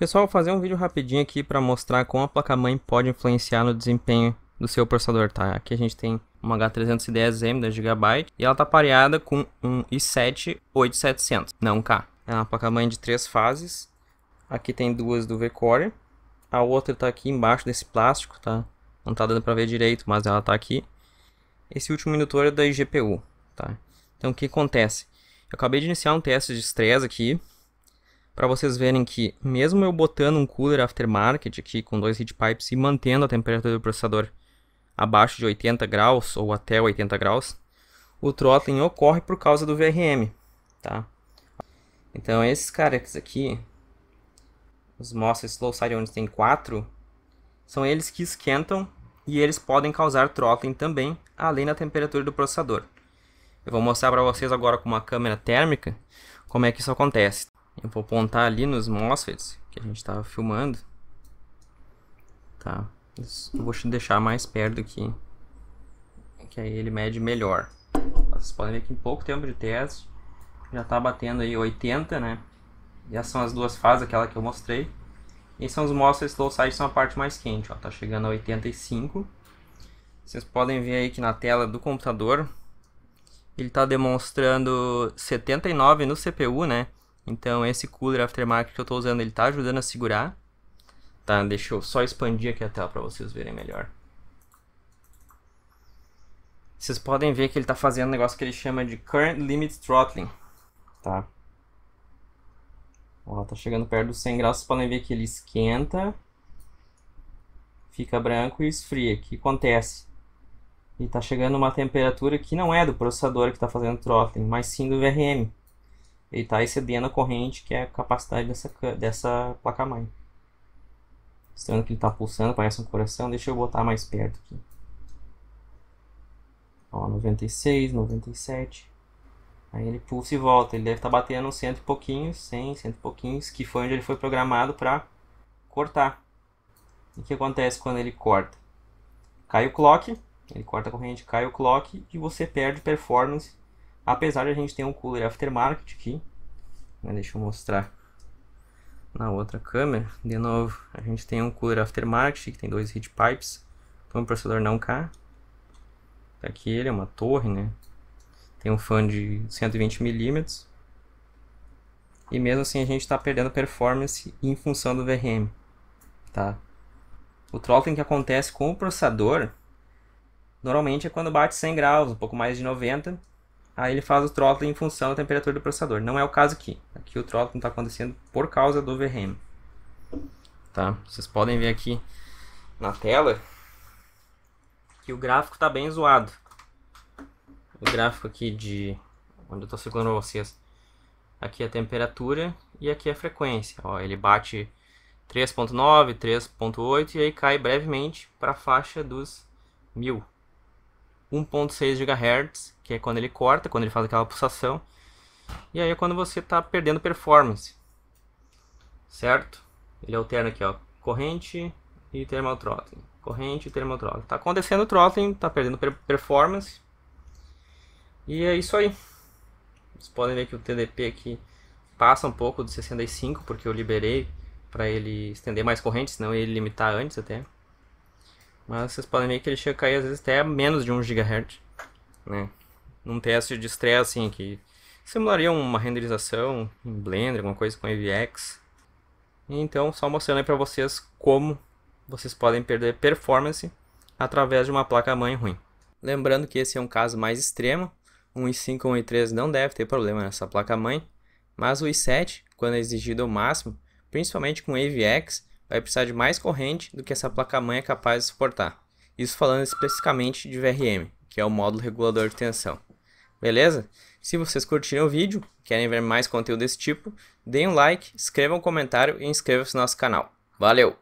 Pessoal, vou fazer um vídeo rapidinho aqui para mostrar como a placa-mãe pode influenciar no desempenho do seu processador, tá? Aqui a gente tem uma H310M da Gigabyte e ela tá pareada com um i7 8700, não K. É uma placa-mãe de três fases. Aqui tem duas do Core, A outra tá aqui embaixo desse plástico, tá? Não tá dando para ver direito, mas ela tá aqui. Esse último indutor é da IGPU, tá? Então o que acontece? Eu acabei de iniciar um teste de estresse aqui, para vocês verem que mesmo eu botando um cooler aftermarket aqui com dois heat pipes e mantendo a temperatura do processador abaixo de 80 graus ou até 80 graus, o throttling ocorre por causa do VRM, tá? Então esses caras aqui, os MOS Slow Side onde tem 4, são eles que esquentam e eles podem causar throttling também, além da temperatura do processador. Eu vou mostrar para vocês agora com uma câmera térmica como é que isso acontece. Eu vou apontar ali nos MOSFETs que a gente estava filmando. Tá? Eu vou deixar mais perto aqui, que aí ele mede melhor. Vocês podem ver que em pouco tempo de teste já está batendo aí 80, né? essas são as duas fases, aquela que eu mostrei. E são os MOSFETs low side, são a parte mais quente, ó, tá chegando a 85. Vocês podem ver aí que na tela do computador ele está demonstrando 79 no CPU, né? Então esse cooler aftermarket que eu estou usando, ele está ajudando a segurar. Tá, deixa eu só expandir aqui a tela para vocês verem melhor. Vocês podem ver que ele está fazendo um negócio que ele chama de Current Limit Throttling. Tá? Ó, tá chegando perto dos 100 graus, vocês podem ver que ele esquenta, fica branco e esfria. O que acontece? E está chegando uma temperatura que não é do processador que está fazendo throttling, mas sim do VRM ele está excedendo a corrente, que é a capacidade dessa, dessa placa-mãe. Estranho que ele está pulsando, parece um coração. Deixa eu botar mais perto aqui. Ó, 96, 97. Aí ele pulsa e volta. Ele deve estar tá batendo cento e pouquinhos, 100, cento e pouquinhos, que foi onde ele foi programado para cortar. E o que acontece quando ele corta? Cai o clock, ele corta a corrente, cai o clock e você perde performance Apesar de a gente ter um cooler aftermarket aqui. Mas né, deixa eu mostrar na outra câmera. De novo, a gente tem um cooler aftermarket que tem dois heat pipes. Então o processador não cá. Tá aqui ele é uma torre, né? Tem um fan de 120mm. E mesmo assim a gente está perdendo performance em função do VRM. Tá? O throttling que acontece com o processador normalmente é quando bate 100 graus, um pouco mais de 90, aí ele faz o throttling em função da temperatura do processador. Não é o caso aqui. Aqui o throttling está acontecendo por causa do VRAM. Tá? Vocês podem ver aqui na tela que o gráfico está bem zoado. O gráfico aqui de... Onde eu estou segurando vocês. Aqui é a temperatura e aqui é a frequência. Ó, ele bate 3.9, 3.8 e aí cai brevemente para a faixa dos 1000. 1.6 GHz que é quando ele corta, quando ele faz aquela pulsação. E aí é quando você está perdendo performance. Certo? Ele alterna aqui, ó, corrente e thermal throttling. Corrente e thermal throttling. Tá acontecendo o throttling, tá perdendo performance. E é isso aí. Vocês podem ver que o TDP aqui passa um pouco de 65, porque eu liberei para ele estender mais corrente, senão ele limitar antes até. Mas vocês podem ver que ele chega a cair às vezes até menos de 1 GHz, né? num teste de estresse, assim, que simularia uma renderização em Blender, alguma coisa com AVX. Então, só mostrando aí para vocês como vocês podem perder performance através de uma placa-mãe ruim. Lembrando que esse é um caso mais extremo, Um i5 ou um i3 não deve ter problema nessa placa-mãe, mas o i7, quando é exigido ao máximo, principalmente com AVX, vai precisar de mais corrente do que essa placa-mãe é capaz de suportar. Isso falando especificamente de VRM, que é o módulo regulador de tensão. Beleza? Se vocês curtiram o vídeo, querem ver mais conteúdo desse tipo, deem um like, escrevam um comentário e inscrevam-se no nosso canal. Valeu!